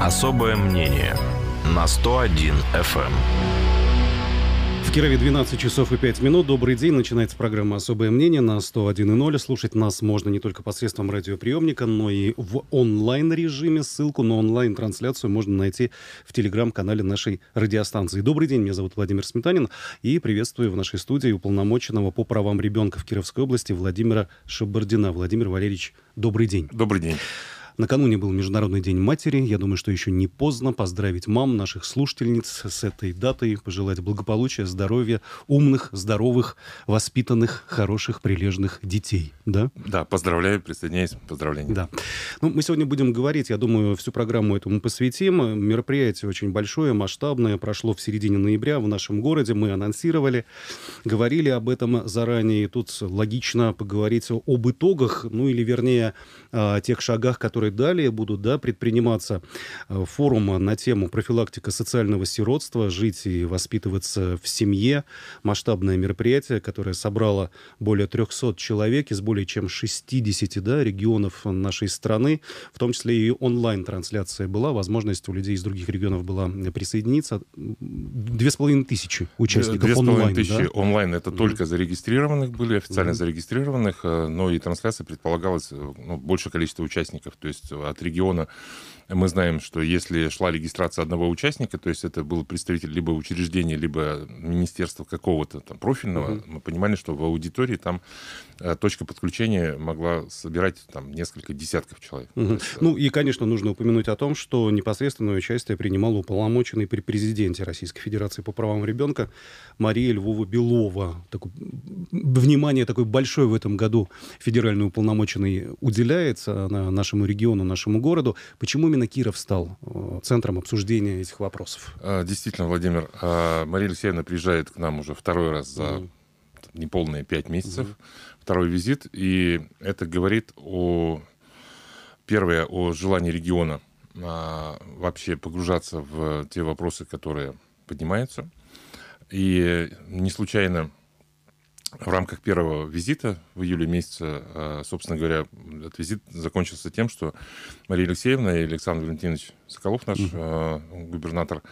Особое мнение на 101 FM. Эм. В Кирове 12 часов и 5 минут. Добрый день. Начинается программа «Особое мнение» на 101.0. Слушать нас можно не только посредством радиоприемника, но и в онлайн-режиме. Ссылку на онлайн-трансляцию можно найти в телеграм-канале нашей радиостанции. Добрый день. Меня зовут Владимир Сметанин. И приветствую в нашей студии уполномоченного по правам ребенка в Кировской области Владимира Шабардина. Владимир Валерьевич, добрый день. Добрый день. Накануне был Международный день матери. Я думаю, что еще не поздно поздравить мам, наших слушательниц с этой датой, пожелать благополучия, здоровья, умных, здоровых, воспитанных, хороших, прилежных детей. Да? Да, поздравляю, присоединяюсь, поздравления. Да. Ну, мы сегодня будем говорить, я думаю, всю программу этому посвятим. Мероприятие очень большое, масштабное, прошло в середине ноября в нашем городе, мы анонсировали, говорили об этом заранее. И тут логично поговорить об итогах, ну или вернее, о тех шагах, которые которые далее будут да, предприниматься. Э, форума на тему профилактика социального сиротства, жить и воспитываться в семье. Масштабное мероприятие, которое собрало более 300 человек из более чем 60 да, регионов нашей страны, в том числе и онлайн-трансляция была, возможность у людей из других регионов была присоединиться. Две с половиной тысячи участников две 2,5 онлайн. тысячи да? онлайн, это mm-hmm. только зарегистрированных были, официально mm-hmm. зарегистрированных, э, но и трансляция предполагалась э, ну, большее количество участников, то есть есть от региона мы знаем, что если шла регистрация одного участника, то есть это был представитель либо учреждения, либо министерства какого-то там профильного, угу. мы понимали, что в аудитории там э, точка подключения могла собирать там несколько десятков человек. Угу. Есть, э, ну и, конечно, нужно упомянуть о том, что непосредственное участие принимал уполномоченный при президенте Российской Федерации по правам ребенка Мария Львова Белова. Такое, внимание такое большое в этом году федеральный уполномоченный уделяется нашему региону, нашему городу. Почему именно Киров стал э, центром обсуждения этих вопросов? А, действительно, Владимир, а, Мария Алексеевна приезжает к нам уже второй раз за mm. неполные пять месяцев, mm. второй визит, и это говорит о, первое, о желании региона а, вообще погружаться в те вопросы, которые поднимаются. И не случайно в рамках первого визита в июле месяце, а, собственно говоря, этот визит закончился тем, что Мария Алексеевна и Александр Валентинович Соколов, наш mm губернатор,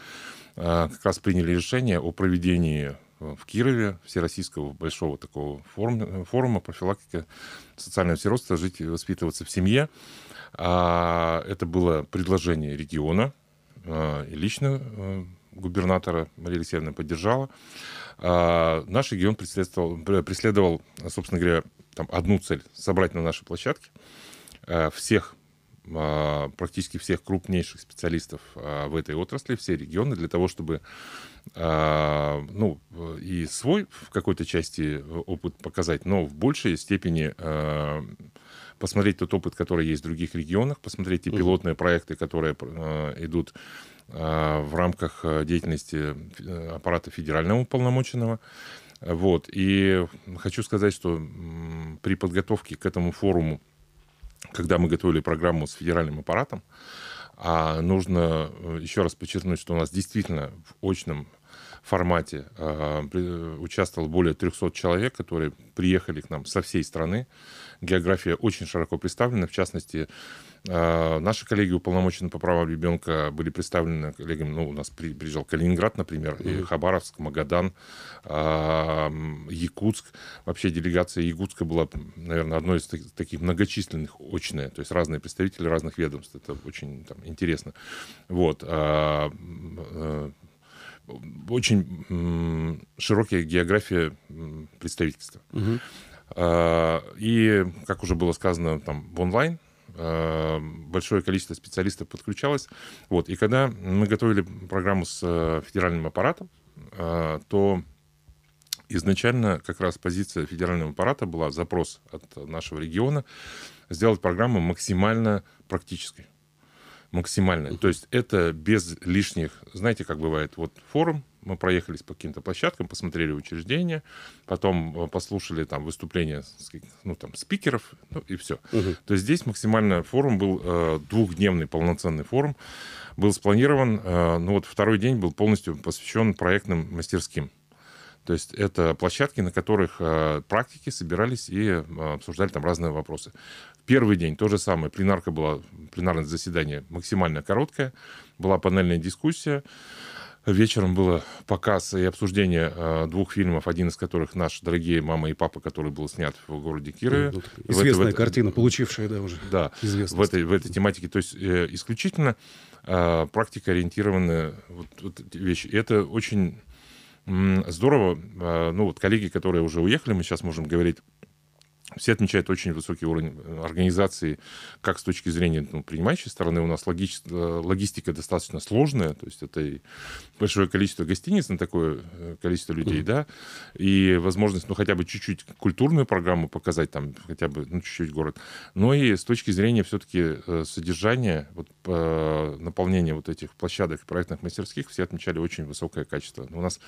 а, как раз приняли решение о проведении в Кирове всероссийского большого такого форум, форума профилактики социального сиротства «Жить и воспитываться в семье». Это было предложение региона, и лично губернатора Мария Алексеевна поддержала. А, наш регион преследовал, преследовал, собственно говоря, там одну цель – собрать на нашей площадке э, всех а, практически всех крупнейших специалистов а, в этой отрасли, все регионы, для того, чтобы ну, и свой в какой-то части опыт показать, но в большей степени посмотреть тот опыт, который есть в других регионах, посмотреть те пилотные проекты, которые идут Э, в рамках э, деятельности э, аппарата федерального уполномоченного. Вот. И хочу сказать, что при подготовке к этому форуму, когда мы готовили программу с федеральным аппаратом, а, нужно еще раз подчеркнуть, что у нас действительно в очном формате а, участвовало более 300 человек, которые приехали к нам со всей страны. География очень широко представлена, в частности, а, Наши коллеги, уполномоченные по правам ребенка, были представлены коллегами. Ну, у нас приезжал Калининград, например, и Хабаровск, Магадан, а, Якутск. Вообще делегация Якутска была, наверное, одной из таких многочисленных очная. То есть разные представители разных ведомств. Это очень там, интересно. Вот очень широкая география представительства. Угу. И, как уже было сказано, там в онлайн а, большое количество специалистов подключалось. Вот. И когда мы готовили программу с э, федеральным аппаратом, а, то изначально как раз позиция федерального аппарата была запрос от нашего региона сделать программу максимально практической максимально. То есть это без лишних, знаете, как бывает, вот форум, мы проехались по каким-то площадкам, посмотрели учреждения, потом э, послушали там выступления ну, там, спикеров, ну и все. Угу. То есть здесь максимально форум был э, двухдневный полноценный форум, был спланирован, э, ну вот второй день был полностью посвящен проектным мастерским. То есть это площадки, на которых э, практики собирались и э, обсуждали там разные вопросы. Первый день то же самое. Пленарка была, пленарное заседание максимально короткое. Была панельная дискуссия. Вечером было показ и обсуждение э, двух фильмов, один из которых наш «Дорогие мама и папа», который был снят в городе Кирове. известная в, это, картина, получившая, да, уже да, известность. В этой, в этой тематике. То есть э, исключительно э, практика ориентированная вот, вот вещи. И это очень Здорово. А, ну вот коллеги, которые уже уехали, мы сейчас можем говорить все отмечают очень высокий уровень э, организации, как с точки зрения ну, принимающей стороны. У нас логич... Э, логистика достаточно сложная, то есть это и большое количество гостиниц на ну, такое э, количество людей, mm-hmm. да, и возможность, ну, хотя бы чуть-чуть культурную программу показать там, хотя бы, ну, чуть-чуть город. Но и с точки зрения все-таки содержания, вот, наполнения вот этих площадок проектных мастерских, все отмечали очень высокое качество. У нас,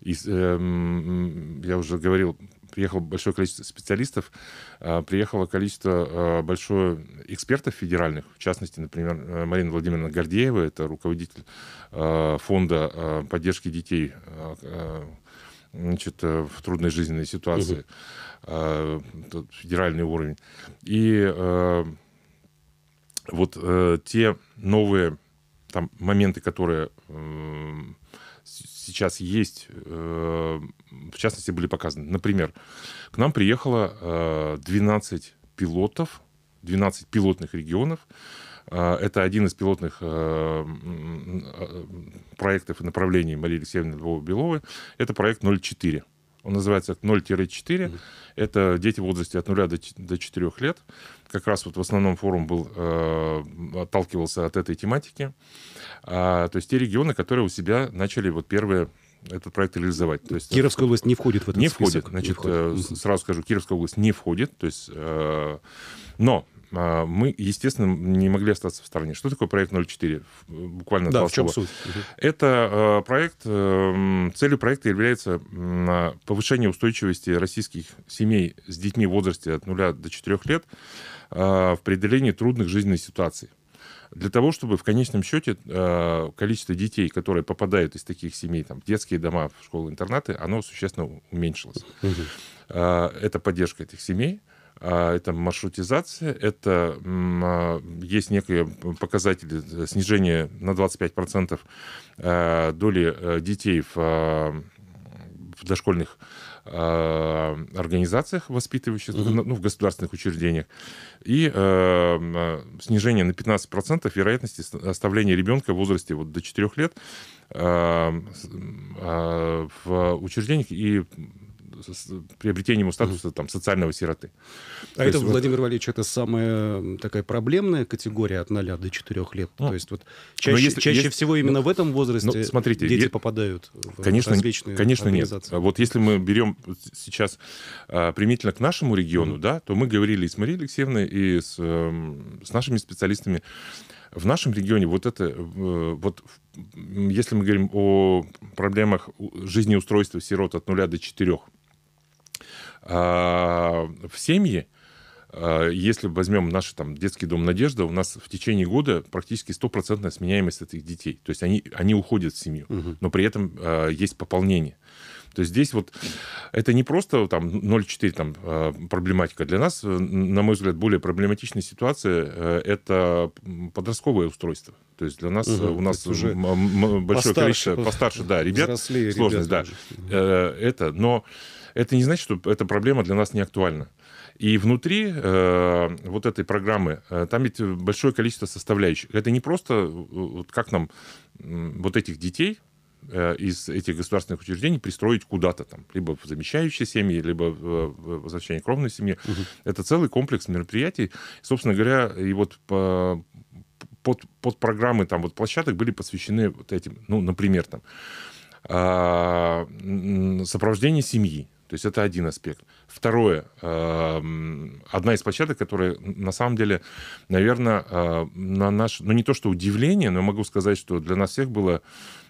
из, эм, я уже говорил приехало большое количество специалистов, э, приехало количество э, большое экспертов федеральных, в частности, например, э, Марина Владимировна Гордеева, это руководитель фонда поддержки детей значит, в трудной жизненной ситуации, угу. федеральный уровень. И вот те новые там моменты, которые сейчас есть, э, в частности, были показаны. Например, к нам приехало 12 э, пилотов, 12 пилотных регионов. Э, это один из пилотных проектов и направлений Марии Алексеевны Львова-Беловой. Это проект 04 он называется 0-4. Mm-hmm. Это дети в возрасте от 0 до, до 4 лет. Как раз вот в основном форум был, э, отталкивался от этой тематики. А, то есть те регионы, которые у себя начали вот первые этот проект реализовать. То есть, Кировская область не входит в этот не список? Входит. Значит, не входит. Э, сразу скажу, Кировская область не входит. То есть, э, но а, мы, естественно, не могли остаться в стороне. Что такое проект 04? Буквально да, в чем суть? Это а, проект, э, целью проекта является повышение устойчивости российских семей с детьми в возрасте от 0 до 4 лет а, в преодолении трудных жизненных ситуаций для того, чтобы в конечном счете количество детей, которые попадают из таких семей там, в детские дома, в школы-интернаты, оно существенно уменьшилось. Угу. Это поддержка этих семей. А, это маршрутизация, это а, есть некие показатели э, снижения на 25% э, доли э, детей в а, дошкольных организациях воспитывающих, mm-hmm. ну, в государственных учреждениях, и э, снижение на 15% вероятности оставления ребенка в возрасте вот, до 4 лет э, э, в учреждениях и приобретением статуса там, социального сироты. А то это, есть, Владимир вот... Валерьевич, это самая такая проблемная категория от 0 до 4 лет. Ну, То есть вот чаще, если, чаще если... всего именно ну, в этом возрасте ну, смотрите, дети е... попадают в конечно, различные Конечно нет. Вот если мы берем сейчас а, примительно к нашему региону, mm-hmm. да, то мы говорили и с Марией Алексеевной, и с, э, с нашими специалистами, в нашем регионе вот это, э, вот если мы говорим о проблемах жизнеустройства сирот от 0 до 4, а, в семьи, а, если возьмем наш там, детский дом «Надежда», у нас в течение года практически стопроцентная сменяемость этих детей. То есть они, они уходят в семью, угу. но при этом а, есть пополнение. То есть здесь вот это не просто там 0,4 там, а, проблематика. Для нас, э, на мой взгляд, более проблематичная ситуация э, – это подростковое устройство. То есть для нас угу, у нас уже большое постарше, количество постарше да, ребят, сложность, ребят да, уже. это. Но это не значит, что эта проблема для нас не актуальна. И внутри э, вот этой программы, э, там ведь большое количество составляющих. Это не просто, э, вот как нам э, вот этих детей э, из этих государственных учреждений пристроить куда-то там, либо в замещающие семьи, либо в возвращение кровной семьи. Угу. Это целый комплекс мероприятий. Собственно говоря, и вот по, под, под программы там вот площадок были посвящены вот этим, ну, например, там, а, сопровождение семьи, то есть это один аспект. Второе, эм, одна из площадок, которая на самом деле, наверное, э, на наш, ну не то что удивление, но могу сказать, что для нас всех было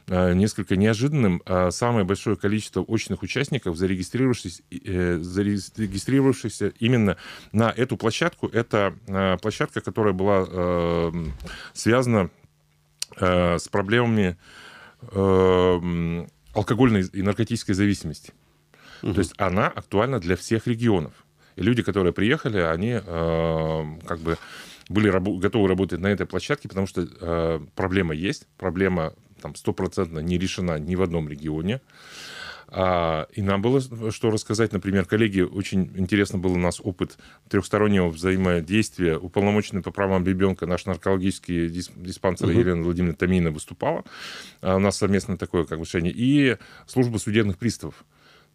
э, несколько неожиданным. Э, самое большое количество очных участников, зарегистрировавшихся, зарегистрировавшихся именно на эту площадку, это площадка, которая была эм, связана с проблемами эм, алкогольной и наркотической зависимости. То есть она актуальна для всех регионов. И люди, которые приехали, они э, как бы были рабо- готовы работать на этой площадке, потому что э, проблема есть, проблема там стопроцентно не решена ни в одном регионе. А, и нам было что рассказать. Например, коллеги, очень интересно был у нас опыт трехстороннего взаимодействия. Уполномоченный по правам ребенка наш наркологический дис- диспансер угу. Елена Владимировна Тамина выступала. А, у нас совместно такое как бы, решение. И служба судебных приставов.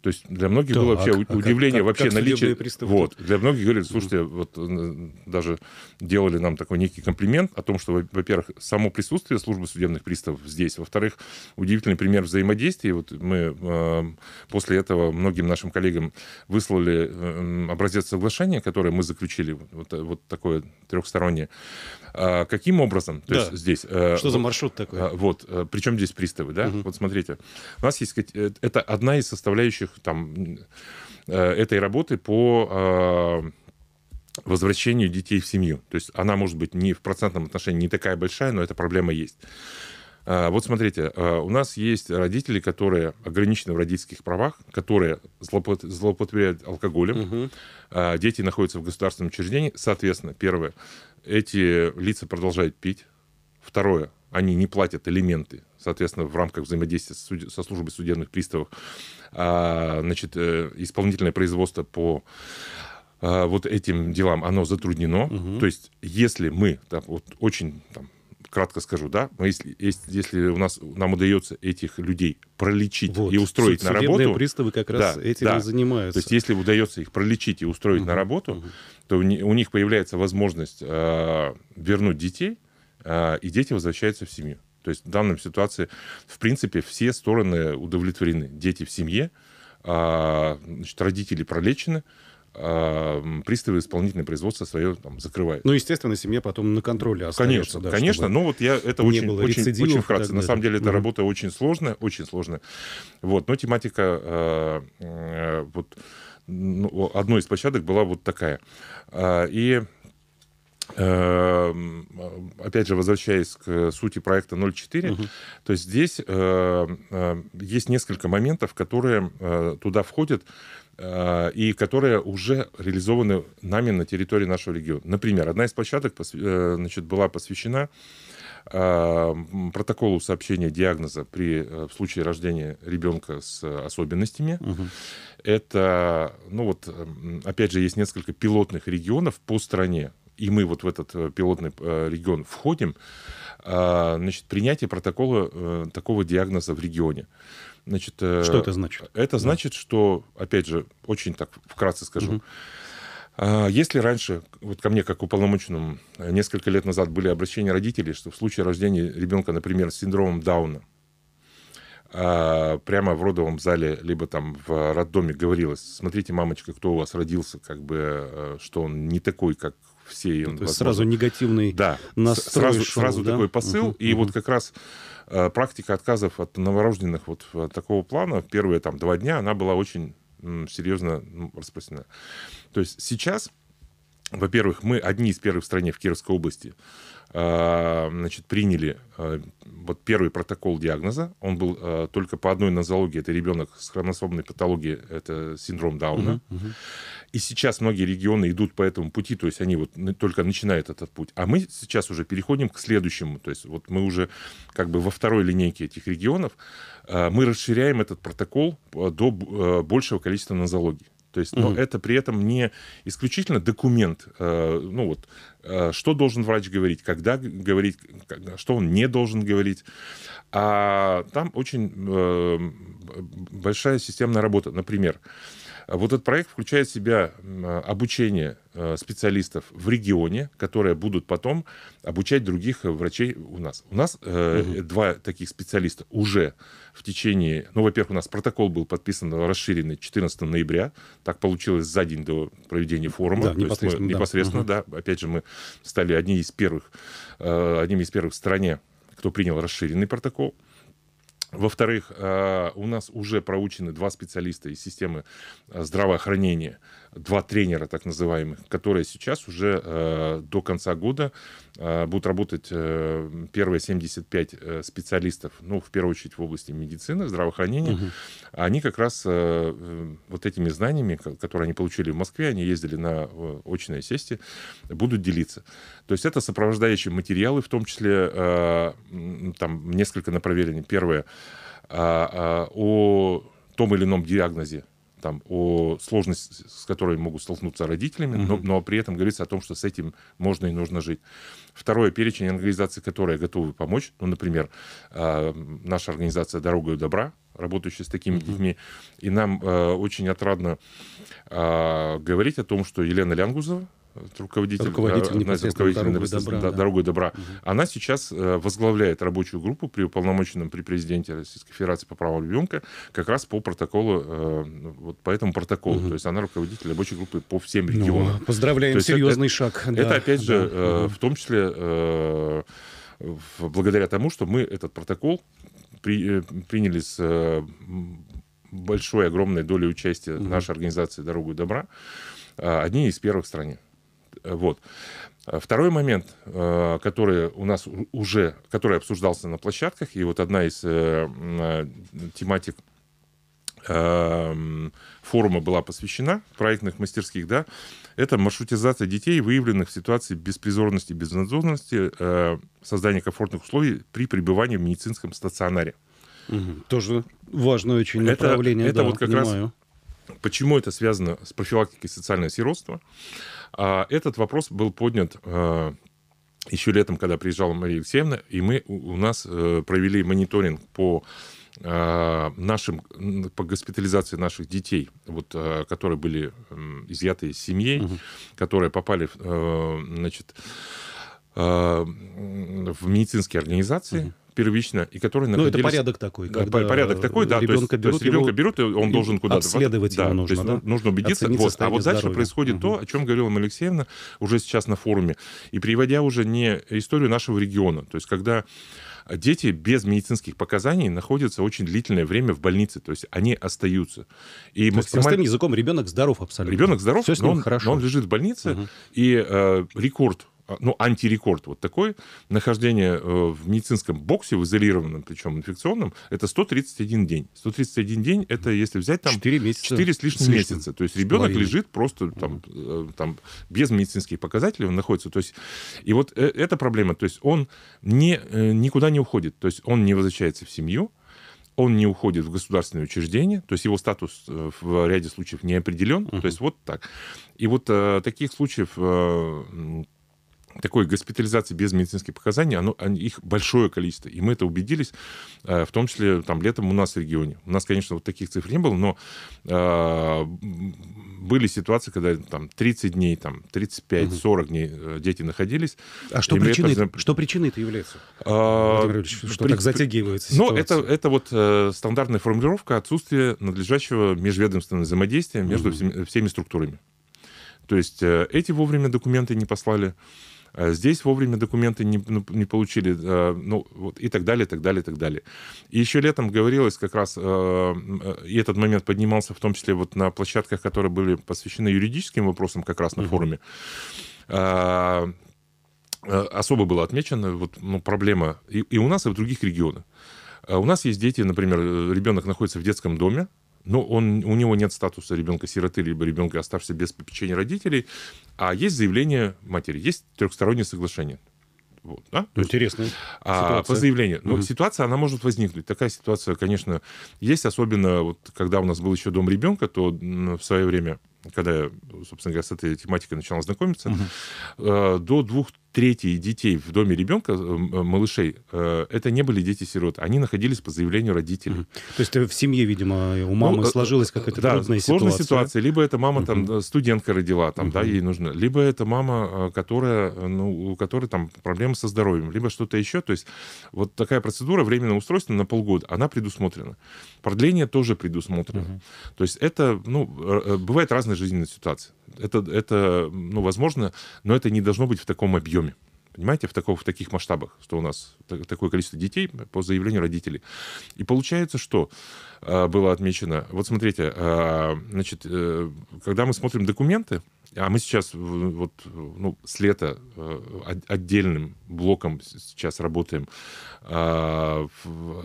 То есть для многих так, было вообще а удивление, как, вообще как наличие... Вот, для многих говорили, слушайте, вот даже делали нам такой некий комплимент о том, что, во-первых, само присутствие службы судебных приставов здесь, во-вторых, удивительный пример взаимодействия. Вот мы э, после этого многим нашим коллегам выслали э, образец соглашения, которое мы заключили, вот, вот такое трехстороннее, а, каким образом? То да. есть здесь... Э, Что вот, за маршрут такой? Э, вот, э, причем здесь приставы, да? Угу. Вот смотрите, у нас есть... Это одна из составляющих там этой работы по возвращению детей в семью. То есть она может быть не в процентном отношении не такая большая, но эта проблема есть. А, вот смотрите, а, у нас есть родители, которые ограничены в родительских правах, которые злоупотребляют алкоголем. Угу. Дети находятся в государственном учреждении. Соответственно, первое, эти лица продолжают пить. Второе, они не платят элементы, соответственно, в рамках взаимодействия суд... со службой судебных приставов. значит, э, исполнительное производство по вот этим делам, оно затруднено. Угу. То есть, если мы там, вот, очень там, кратко скажу, да, мы, если, если, если у нас нам удается этих людей пролечить вот. и устроить на работу, судебные приставы как раз да, этим да. и занимаются. То есть, если удается их пролечить и устроить угу. на работу, угу. то у, них появляется возможность э, вернуть детей, э, и дети возвращаются в семью. То есть в данной ситуации, в принципе, все стороны удовлетворены. Дети в семье, а, значит, родители пролечены, Эм, приставы исполнительное производство свое там закрывают. Ну, естественно, семья потом на контроле остается. Конечно, да, конечно. Но ну, вот я это очень, очень, очень вкратце. на самом деле, эта угу. работа очень сложная, очень сложная. Вот, но тематика э, э, вот ну, одной из площадок была вот такая. Э, и Эм, опять же, возвращаясь к сути проекта 0.4, угу. то есть здесь э, э, есть несколько моментов, которые э, туда входят и которые уже реализованы нами на территории нашего региона. Например, одна из площадок значит, была посвящена протоколу сообщения диагноза при в случае рождения ребенка с особенностями. Угу. Это, ну вот, опять же, есть несколько пилотных регионов по стране и мы вот в этот э, пилотный э, регион входим, а, значит, принятие протокола э, такого диагноза в регионе. Значит, что это значит? Это да. значит, что, опять же, очень так вкратце скажу, угу. Если раньше, вот ко мне как уполномоченному, несколько лет назад были обращения родителей, что в случае рождения ребенка, например, с синдромом Дауна, а, прямо в родовом зале, либо там в роддоме говорилось, смотрите, мамочка, кто у вас родился, как бы, э, что он не такой, как все. Ну, то есть сразу негативный да, настрой сразу, шел, сразу да? такой посыл. Угу, и угу. вот как раз э, практика отказов от новорожденных вот э, такого плана первые там два дня, она была очень серьезно ну, распространена. То есть сейчас, во-первых, мы одни из первых в стране в Кировской области Э, значит, приняли э, вот первый протокол диагноза. Он был э, только по одной нозологии. Это ребенок с хромосомной патологией, это синдром Дауна. Угу, угу. И сейчас многие регионы идут по этому пути, то есть они вот только начинают этот путь. А мы сейчас уже переходим к следующему. То есть вот мы уже как бы во второй линейке этих регионов. Мы расширяем этот протокол до большего количества нозологий. То есть, но mm-hmm. это при этом не исключительно документ, э, ну вот, э, что должен врач говорить, когда говорить, когда, что он не должен говорить. А там очень э, большая системная работа. Например, э, а вот этот проект включает в себя а, обучение э, специалистов в регионе, которые будут потом обучать других э, врачей у нас. У нас угу. два таких специалиста уже в течение... Ну, во-первых, у нас протокол был подписан расширенный 14 ноября. Так получилось за день до проведения форума. Да, То непосредственно, мы, да. непосредственно угу. да. Опять же, мы стали одни из первых, э, одним из первых в стране, кто принял расширенный протокол. Во-вторых, э, у нас уже проучены два специалиста из системы э, здравоохранения – два тренера так называемых, которые сейчас уже э, до конца года э, будут работать э, первые 75 э, специалистов, ну, в первую очередь в области медицины, здравоохранения. Угу. Они как раз э, вот этими знаниями, которые они получили в Москве, они ездили на э, очные сессии, будут делиться. То есть это сопровождающие материалы, в том числе э, там несколько на проверение. Первое, э, о том или ином диагнозе там, о сложности, с которой могут столкнуться родителями, угу. но, но при этом говорится о том, что с этим можно и нужно жить. Второе, перечень организаций, которые готовы помочь. Ну, например, э, наша организация «Дорога и добра», работающая с такими угу. детьми. И нам э, очень отрадно э, говорить о том, что Елена Лянгузова, руководитель, руководитель э, одна из руководителей дорогой добра, да. дорогой добра. Угу. она сейчас э, возглавляет рабочую группу при уполномоченном при президенте Российской Федерации по правам ребенка как раз по протоколу, э, вот по этому протоколу. Угу. То есть она руководитель рабочей группы по всем ну, регионам. Ну, поздравляем, серьезный это, шаг. Это, да, это опять да, же да. в том числе благодаря тому, что мы этот протокол при, приняли с большой, огромной долей участия угу. нашей организации «Дорогу добра», одни из первых в стране. Э, вот. Э, второй момент, э, который у нас уже, который обсуждался на площадках, и вот одна из тематик форума была посвящена, проектных мастерских, да, это маршрутизация детей, выявленных в ситуации беспризорности, безнадзорности, э, создание комфортных условий при пребывании в медицинском стационаре. Угу. Тоже важное очень это, направление. Это, да, вот как понимаю. раз Почему это связано с профилактикой социального сиротства? А, этот вопрос был поднят а, еще летом, когда приезжала Мария Алексеевна, и мы у нас э, провели мониторинг по а, нашим, по госпитализации наших детей, вот, которые были изъяты из семьи, угу. которые попали э, значит, в медицинские организации, угу первично, и который находились... Ну, это порядок такой. Когда порядок такой, да. то есть, берут, то есть ребенка берут, и он должен куда-то... Обследовать да, его нужно, то есть, да? Нужно убедиться. Вот. А вот дальше происходит угу. то, о чем говорила Алексеевна уже сейчас на форуме, и приводя уже не историю нашего региона. То есть когда дети без медицинских показаний находятся очень длительное время в больнице, то есть они остаются. И то максимально... простым языком ребенок здоров абсолютно. Ребенок здоров, Все с ним но, он, хорошо. но он лежит в больнице, угу. и э, рекорд а, ну, антирекорд вот такой, нахождение э, в медицинском боксе, в изолированном, причем инфекционном, это 131 день. 131 день, это если взять там... 4 месяца. 4 с лишним, с лишним. месяца. То есть ребенок лежит просто там, э, там без медицинских показателей, он находится. То есть, и вот э, эта проблема, то есть он не, никуда не уходит, то есть он не возвращается в семью, он не уходит в государственное учреждение то есть его статус в ряде случаев не определен, uh-huh. то есть вот так. И вот э, таких случаев э, такой госпитализации без медицинских показаний, оно, их большое количество. И мы это убедились, э, в том числе там летом у нас в регионе. У нас, конечно, вот таких цифр не было, но э, были ситуации, когда там 30 дней, там 35-40 угу. дней э, дети находились. А что причиной, это... что причиной это является? А, что при... так затягивается Ну, это, это вот э, стандартная формулировка отсутствия надлежащего межведомственного взаимодействия между угу. всеми, всеми структурами. То есть э, эти вовремя документы не послали, а здесь вовремя документы не, ну, не получили, а, ну, вот, и так далее, и так далее, и так далее. И еще летом говорилось как раз, а, и этот момент поднимался в том числе вот на площадках, которые были посвящены юридическим вопросам как раз на mm-hmm. форуме, особо было отмечено вот, ну, проблема и, и у нас, и в других регионах. У нас есть дети, например, ребенок находится в детском доме, но он, у него нет статуса ребенка-сироты, либо ребенка, оставшегося без попечения родителей. А есть заявление матери, есть трехстороннее соглашение. Вот, да? То ну, Интересная есть, а, ситуация. По заявлению. Ну, угу. ситуация, она может возникнуть. Такая ситуация, конечно, есть. Особенно, вот, когда у нас был еще дом ребенка, то в свое время, когда я, собственно говоря, с этой тематикой начал знакомиться, угу. до двух третьи детей в доме ребенка, э, э, малышей, э, это не были дети-сирот. Они находились по заявлению родителей. Угу. То есть в семье, видимо, у ну, мамы ну, сложилась какая-то да, трудная ситуация. сложная ситуация. Либо это мама угу. там студентка родила, там, угу. да, ей нужно. Либо это мама, которая, ну, у которой там проблемы со здоровьем, либо что-то еще. То есть вот такая процедура временного устройства на полгода, она предусмотрена. Продление тоже предусмотрено. Угу. То есть это, ну, бывают разные жизненные ситуации это, это, ну, возможно, но это не должно быть в таком объеме. Понимаете, в, такого, в таких масштабах, что у нас такое количество детей по заявлению родителей. И получается, что а, было отмечено... Вот смотрите, а, значит, э, когда мы смотрим документы, а мы сейчас э, вот ну, с лета э, отдельным блоком сейчас работаем а,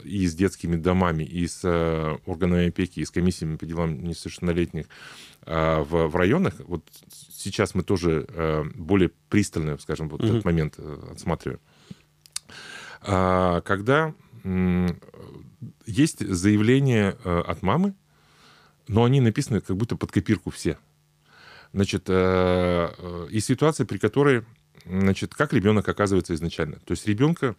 и с детскими домами, и с э, органами опеки, и с комиссиями по делам несовершеннолетних а, в, районах. Вот сейчас мы тоже более пристально, скажем, вот этот момент отсматриваем. А, когда есть заявление от мамы, но они написаны как будто под копирку все. Значит, э, э, и ситуация, при которой, значит, как ребенок оказывается изначально. То есть ребенка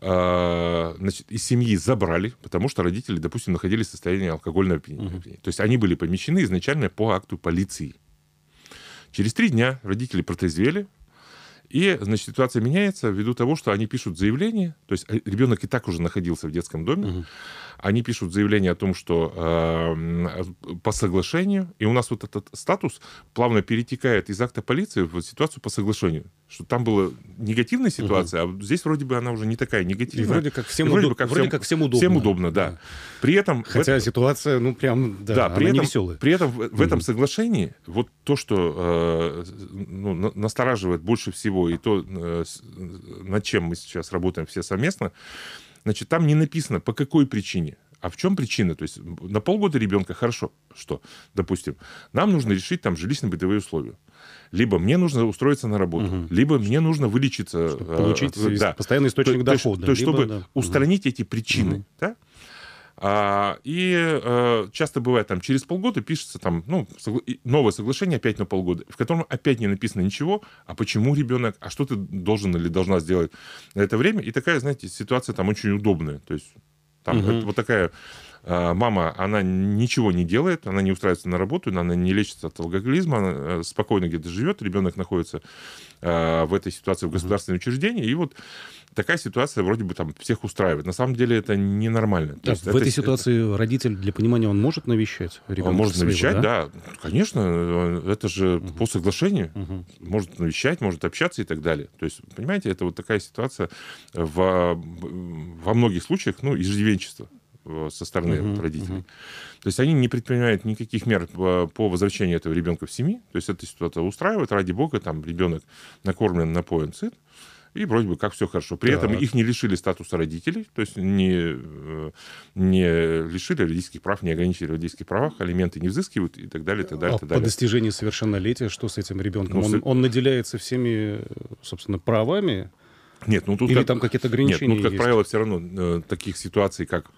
э, значит, из семьи забрали, потому что родители, допустим, находились в состоянии алкогольного опьянения. Угу. То есть они были помещены изначально по акту полиции. Через три дня родители протрезвели, и, значит, ситуация меняется ввиду того, что они пишут заявление, то есть э, ребенок и так уже находился в детском доме, угу. они пишут заявление о том, что э, по соглашению, и у нас вот этот статус плавно перетекает из акта полиции в ситуацию по соглашению что там была негативная ситуация, угу. а здесь вроде бы она уже не такая негативная. И вроде как всем, и вроде удоб... как вроде всем, как всем удобно. Всем удобно, да. да. При этом... Хотя этом... ситуация, ну, прям, да, да при этом, не веселая. При этом в, в этом соглашении вот то, что э, ну, настораживает больше всего, и то, э, над чем мы сейчас работаем все совместно, значит, там не написано, по какой причине. А в чем причина? То есть на полгода ребенка хорошо, что, допустим, нам нужно решить там жилищно-бытовые условия либо мне нужно устроиться на работу, угу. либо мне нужно вылечиться. Чтобы э, получить э, да. постоянный источник то, дохода. То есть, либо, чтобы да. устранить угу. эти причины. Угу. Да? А, и а, часто бывает там через полгода пишется там ну, согла новое соглашение опять на полгода, в котором опять не написано ничего, а почему ребенок, а что ты должен или должна сделать на это время. И такая, знаете, ситуация там очень удобная. То есть там угу. это вот такая а, мама, она ничего не делает, она не устраивается на работу, она не лечится от алкоголизма, она э, спокойно где-то живет, ребенок находится а, в этой ситуации в государственном mm-hmm. учреждении, и вот такая ситуация вроде бы там всех устраивает. На самом деле это ненормально. Да, в это, этой ситуации это... родитель, для понимания, он может навещать ребенка? Он может своего, навещать, да? да. Конечно, э, это же угу. по соглашению. Угу. Может навещать, может общаться и так далее. То есть, понимаете, это вот такая ситуация во, э, во многих случаях, ну, иждивенчество. Э, со стороны uh-huh, родителей. Uh-huh. То есть они не предпринимают никаких мер по возвращению этого ребенка в семьи. То есть эта ситуация устраивает, ради бога, там ребенок накормлен, напоен, сыт и вроде бы как все хорошо. При так. этом их не лишили статуса родителей, то есть не, э, не лишили родительских прав, не ограничили родительских правах, алименты не взыскивают и так далее, и так далее. А так далее. по достижении совершеннолетия что с этим ребенком? Ну, он, с... он наделяется всеми, собственно, правами? Нет, ну тут Или как... там какие-то ограничения Нет, ну, как есть? правило, все равно э, таких ситуаций, как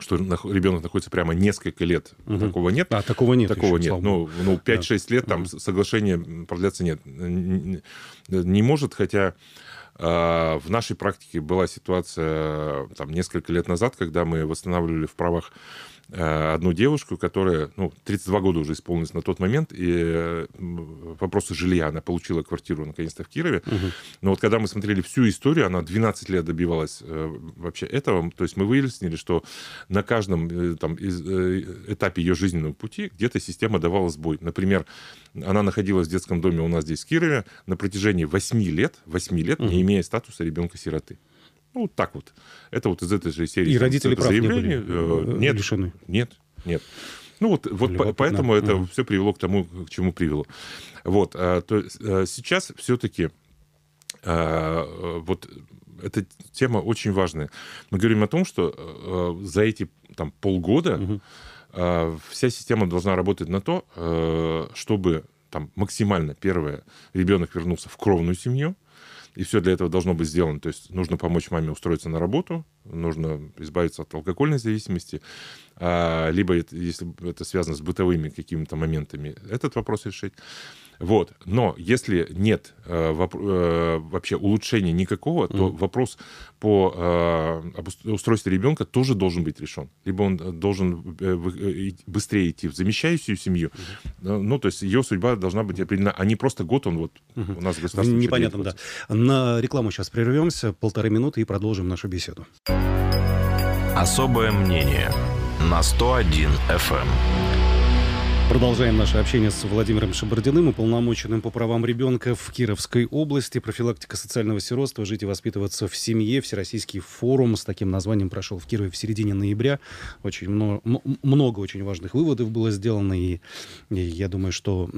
что ребенок находится прямо несколько лет. Угу. Такого нет. А, такого нет. Такого еще, нет. Ну, ну 5-6 да. лет там угу. соглашение продляться нет. Не, не может, хотя э, в нашей практике была ситуация там несколько лет назад, когда мы восстанавливали в правах Э, одну девушку, которая, ну, 32 года уже исполнилось на тот момент, и э, вопросы жилья, она получила квартиру наконец-то в Кирове. Угу. Но вот когда мы смотрели всю историю, она 12 лет добивалась э, вообще этого, то есть мы выяснили, что на каждом там, этапе ее жизненного пути где-то система давала сбой. Например, она находилась в детском доме у нас здесь в Кирове на протяжении 8 лет, 8 лет, угу. не имея статуса ребенка-сироты. Ну, вот так вот. Это вот из этой же серии. И там, родители прав не были э, э, нет, лишены? Нет, нет. Ну вот, вот поэтому это mm. все привело к тому, к чему привело. Вот, а, то, а, сейчас все-таки а, вот эта тема очень важная. Мы говорим о том, что а, за эти там полгода mm-hmm. а, вся система должна работать на то, а, чтобы там максимально первое ребенок вернулся в кровную семью, и все для этого должно быть сделано. То есть нужно помочь маме устроиться на работу, нужно избавиться от алкогольной зависимости, а, либо, если это связано с бытовыми какими-то моментами, этот вопрос решить. Вот. Но если нет э, воп- э, вообще улучшения никакого, то mm. вопрос по э, устройству ребенка тоже должен быть решен. Либо он э, должен э, э, быстрее идти в замещающую семью. Mm-hmm. Ну, то есть ее судьба должна быть определена, а не просто год он вот mm-hmm. у нас в государстве. Непонятно, да. На рекламу сейчас прервемся, полторы минуты и продолжим нашу беседу. Особое мнение на 101 FM. Продолжаем наше общение с Владимиром Шабардиным, уполномоченным по правам ребенка в Кировской области. Профилактика социального сиротства, жить и воспитываться в семье. Всероссийский форум с таким названием прошел в Кирове в середине ноября. Очень много, много очень важных выводов было сделано. И, и я думаю, что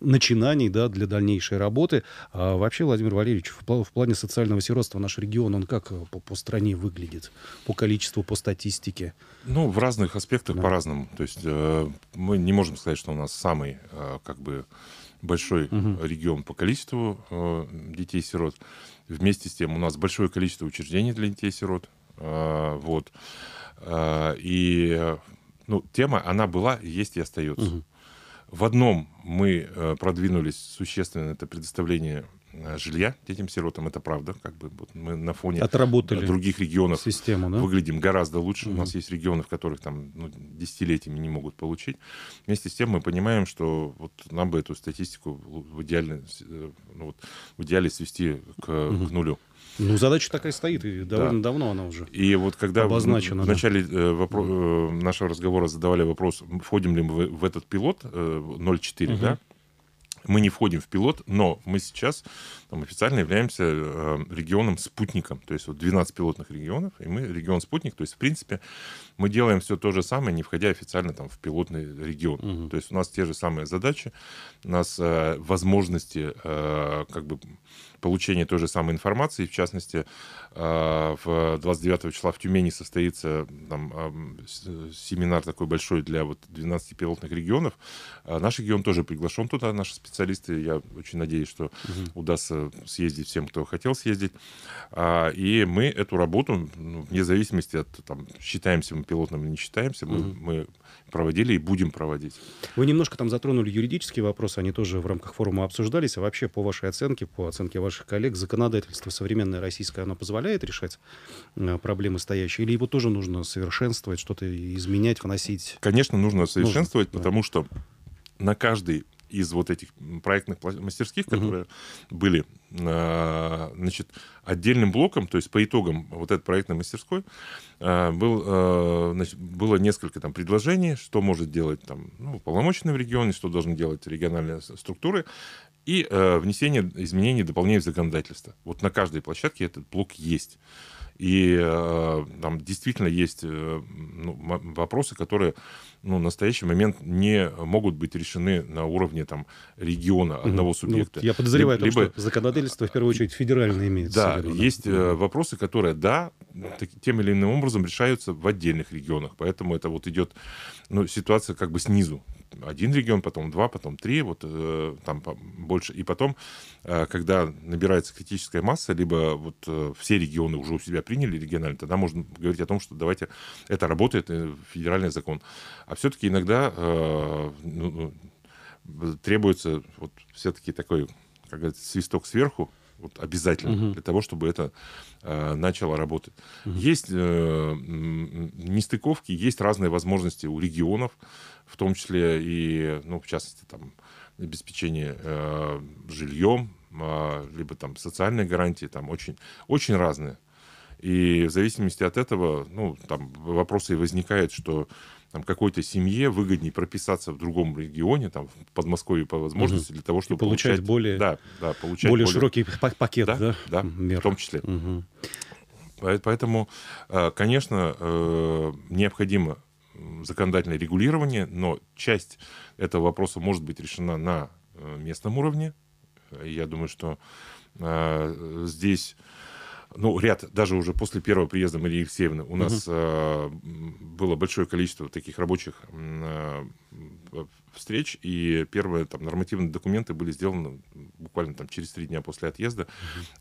начинаний да, для дальнейшей работы. А вообще, Владимир Валерьевич, в, в плане социального сиротства наш регион, он как э, по, по стране выглядит? По количеству, по статистике? Ну, в разных аспектах да. по-разному. То есть э, мы не можем сказать, что у нас самый э, как бы большой угу. регион по количеству э, детей-сирот. Вместе с тем у нас большое количество учреждений для детей-сирот. Э, вот. И ну, тема, она была, есть и остается. Угу. В одном мы продвинулись существенно, это предоставление Э, жилья детям-сиротам, это правда, как бы вот мы на фоне Отработали других регионов систему, да? выглядим гораздо лучше. Угу. У нас есть регионы, в которых там ну, десятилетиями не могут получить. Вместе с тем мы понимаем, что вот нам бы эту статистику в идеале, э, ну, вот, в идеале свести к, угу. к нулю. Ну, задача такая стоит, и довольно да. давно она уже И вот когда обозначена, в, в начале да. Э, вопро- нашего разговора задавали вопрос, входим ли мы в этот пилот 0.4, угу. да, мы не входим в пилот, но мы сейчас там, официально являемся э, регионом-спутником. То есть вот 12 пилотных регионов, и мы регион-спутник. То есть, в принципе, мы делаем все то же самое, не входя официально там, в пилотный регион. Угу. То есть у нас те же самые задачи, у нас э, возможности э, как бы получения той же самой информации. В частности, э, в 29 числа в Тюмени состоится там, семинар такой большой для вот 12 пилотных регионов. А наш регион тоже приглашен туда, наши специалисты. Я очень надеюсь, что угу. удастся съездить всем, кто хотел съездить. А, и мы эту работу, ну, вне зависимости от, там, считаемся мы пилотным или не считаемся, угу. мы, мы проводили и будем проводить. Вы немножко там затронули юридические вопросы, они тоже в рамках форума обсуждались. А вообще, по вашей оценке, по оценке вашей ваших коллег, законодательство современное российское, оно позволяет решать э, проблемы стоящие? Или его тоже нужно совершенствовать, что-то изменять, вносить? Конечно, нужно совершенствовать, нужно, потому да. что на каждый из вот этих проектных мастерских, которые угу. были, э, значит, отдельным блоком, то есть по итогам вот этой проектной мастерской, э, был, значит, было несколько там предложений, что может делать там ну, полномоченный в регионе, что должны делать региональные структуры и э, внесение изменений и дополнений в законодательство. Вот на каждой площадке этот блок есть. И э, там действительно есть э, ну, вопросы, которые ну, в настоящий момент не могут быть решены на уровне там, региона одного угу. субъекта. Ну, я подозреваю, либо, том, что законодательство в первую а, очередь федеральное имеется. Да, в виду, да? есть э, вопросы, которые, да, так, тем или иным образом решаются в отдельных регионах. Поэтому это вот идет ну, ситуация как бы снизу один регион, потом два, потом три, вот э, там больше. И потом, э, когда набирается критическая масса, либо вот э, все регионы уже у себя приняли регионально, тогда можно говорить о том, что давайте это работает, э, федеральный закон. А все-таки иногда э, ну, ну требуется вот все-таки такой, как говорится, свисток сверху, вот обязательно угу. для того, чтобы это э, начало работать. Угу. Есть э, нестыковки, есть разные возможности у регионов, в том числе и, ну, в частности, там обеспечение э, жильем, э, либо там социальные гарантии, там очень, очень разные. И в зависимости от этого, ну, там вопросы и возникают, что там, какой-то семье выгоднее прописаться в другом регионе, там, в Подмосковье по возможности, угу. для того, чтобы получать, получать более, да, да, получать более, более широкий пакет, да, да, да мер. в том числе. Угу. Поэтому, э, конечно, э, необходимо законодательное регулирование, но часть этого вопроса может быть решена на э, местном уровне. Я думаю, что здесь ну, ряд, даже уже после первого приезда Марии Алексеевны у угу. нас э, было большое количество таких рабочих э, встреч, и первые там нормативные документы были сделаны буквально там через три дня после отъезда.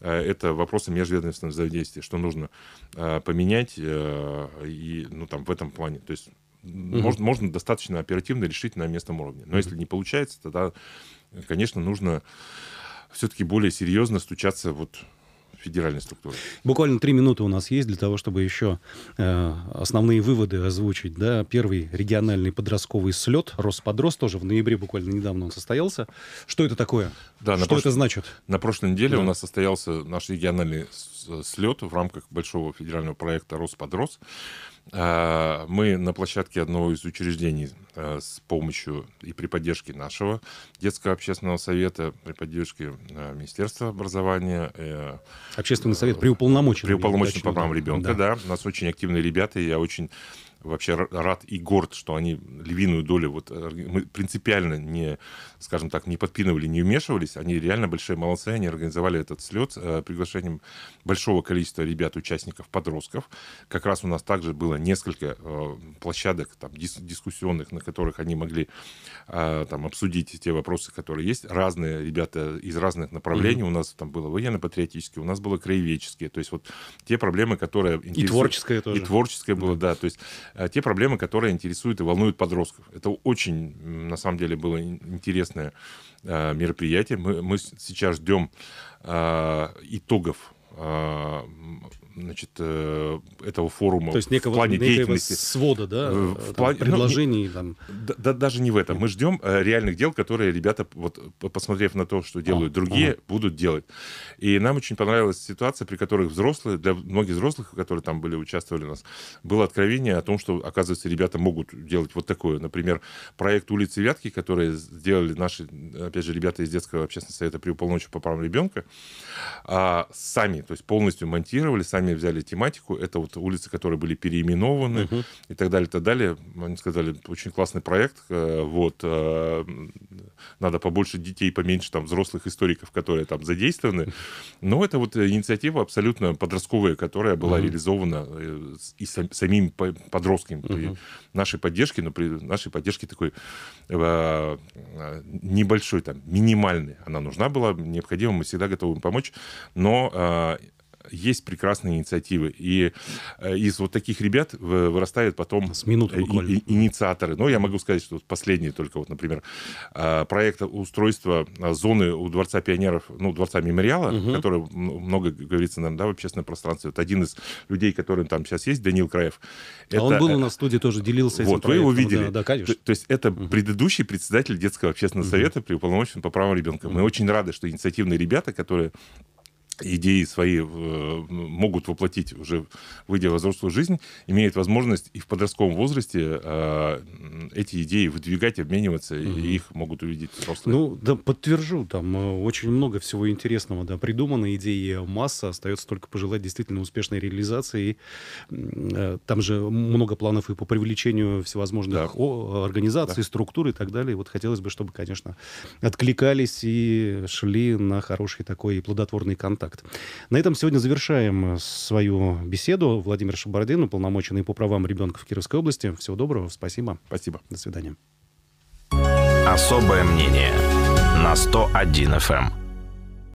Угу. Это вопросы межведомственного взаимодействия, что нужно э, поменять э, и, ну, там, в этом плане. То есть угу. можно, можно достаточно оперативно решить на местном уровне. Но угу. если не получается, тогда, конечно, нужно все-таки более серьезно стучаться вот федеральной структуры. Буквально три минуты у нас есть для того, чтобы еще э, основные выводы озвучить. Да? Первый региональный подростковый слет Росподрос тоже в ноябре буквально недавно он состоялся. Что это такое? Да, Что прош... это значит? На прошлой неделе да. у нас состоялся наш региональный э, слет в рамках большого федерального проекта Росподрос. А, мы на площадке одного из учреждений а, с помощью и при поддержке нашего детского общественного совета, при поддержке а, Министерства образования. Э, Общественный совет при уполномоченном. При уполномоченном по правам ребенка, да. да. У нас очень активные ребята, и я очень вообще рад и горд, что они львиную долю вот э, мы принципиально не, скажем так, не подпинывали, не вмешивались. Они реально большие молодцы, они организовали этот слет э, приглашением большого количества ребят, участников, подростков. Как раз у нас также было несколько э, площадок там дискуссионных, на которых они могли э, там обсудить те вопросы, которые есть. Разные ребята из разных направлений. Mm-hmm. У нас там было военно-патриотические, у нас было краеведческие. То есть вот те проблемы, которые... И творческое тоже. И творческое было, да. да. То есть Э, те проблемы, которые интересуют и волнуют подростков. Это очень, на самом деле, было интересное э, мероприятие. Мы, мы сейчас ждем э, итогов значит, э, этого форума То есть некого, в плане деятельности. свода, да, э, в э, плане, ну, предложений. Ну, там. Да, да, даже не в этом. Мы ждем реальных дел, которые ребята, вот, посмотрев на то, что делают а, другие, ага. будут делать. И нам очень понравилась ситуация, при которой взрослые, для многих взрослых, которые там были, участвовали у нас, было откровение о том, что, оказывается, ребята могут делать вот такое. Например, проект улицы Вятки, который сделали наши, опять же, ребята из детского общественного совета при уполномоченном по правам ребенка, а, сами, то есть полностью монтировали, сами сами взяли тематику. Это вот улицы, которые были переименованы угу. и так далее, и так далее. Они сказали, очень классный проект, э, вот, э, надо побольше детей, поменьше там взрослых историков, которые там задействованы. Но это вот инициатива абсолютно подростковая, которая была угу. реализована э, и самими подростками при нашей поддержке, но при нашей поддержке такой небольшой, там, минимальный. она нужна была, необходима, мы всегда готовы помочь, но есть прекрасные инициативы. И э, из вот таких ребят вырастают потом С минуты э, буквально. инициаторы. Но ну, я могу сказать, что последние только, вот, например, э, проект устройства зоны у Дворца пионеров, ну, Дворца мемориала, угу. который много говорится, наверное, да, в общественном пространстве. Вот один из людей, который там сейчас есть, Данил Краев. А он был у нас в студии, тоже делился вот, этим проектом. вы его видели. Да, да конечно. То, то есть это угу. предыдущий председатель детского общественного угу. совета при уполномоченном по правам ребенка. Угу. Мы очень рады, что инициативные ребята, которые идеи свои э, могут воплотить уже выйдя в взрослую жизнь, имеет возможность и в подростковом возрасте а, эти идеи выдвигать, обмениваться, mm-hmm. и их могут увидеть взрослые. Ну, да, подтвержу, там э, очень много всего интересного, да, придумано, идеи э, масса, остается только пожелать действительно успешной реализации. И, там же много планов и по привлечению всевозможных да. организаций, да. структур и так далее. Вот хотелось бы, чтобы, конечно, откликались и шли на хороший такой плодотворный контакт контакт. На этом сегодня завершаем э, свою беседу. Владимир Шабардин, уполномоченный по правам ребенка в Кировской области. Всего доброго, спасибо. Спасибо. До свидания. Особое мнение на 101 FM.